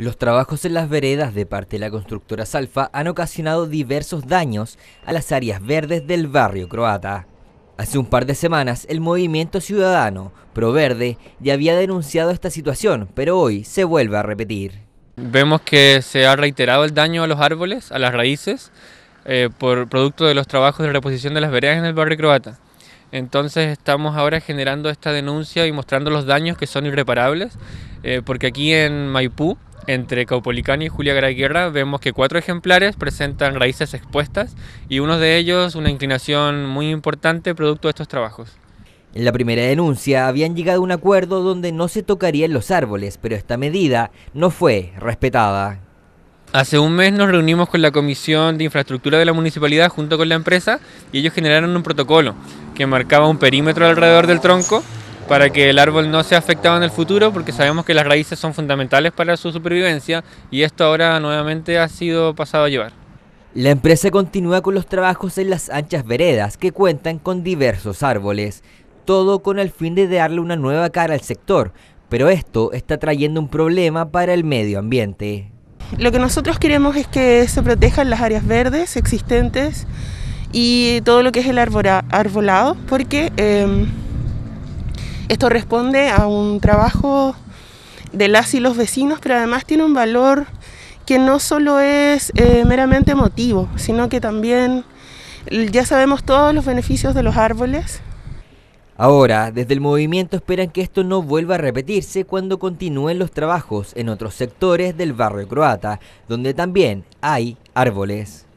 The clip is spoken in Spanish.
Los trabajos en las veredas de parte de la constructora Salfa han ocasionado diversos daños a las áreas verdes del barrio croata. Hace un par de semanas, el movimiento ciudadano Proverde ya había denunciado esta situación, pero hoy se vuelve a repetir. Vemos que se ha reiterado el daño a los árboles, a las raíces, eh, por producto de los trabajos de reposición de las veredas en el barrio croata. Entonces estamos ahora generando esta denuncia y mostrando los daños que son irreparables, eh, porque aquí en Maipú, entre Caupolicán y Julia Garay vemos que cuatro ejemplares presentan raíces expuestas y uno de ellos una inclinación muy importante producto de estos trabajos. En la primera denuncia habían llegado a un acuerdo donde no se tocarían los árboles, pero esta medida no fue respetada. Hace un mes nos reunimos con la Comisión de Infraestructura de la Municipalidad junto con la empresa y ellos generaron un protocolo que marcaba un perímetro alrededor del tronco para que el árbol no sea afectado en el futuro, porque sabemos que las raíces son fundamentales para su supervivencia y esto ahora nuevamente ha sido pasado a llevar. La empresa continúa con los trabajos en las anchas veredas que cuentan con diversos árboles, todo con el fin de darle una nueva cara al sector, pero esto está trayendo un problema para el medio ambiente. Lo que nosotros queremos es que se protejan las áreas verdes existentes y todo lo que es el arbolado, porque em, esto responde a un trabajo de las y los vecinos, pero además tiene un valor que no solo es eh, meramente emotivo, sino que también ya sabemos todos los beneficios de los árboles. Ahora, desde el movimiento esperan que esto no vuelva a repetirse cuando continúen los trabajos en otros sectores del barrio croata, donde también hay árboles.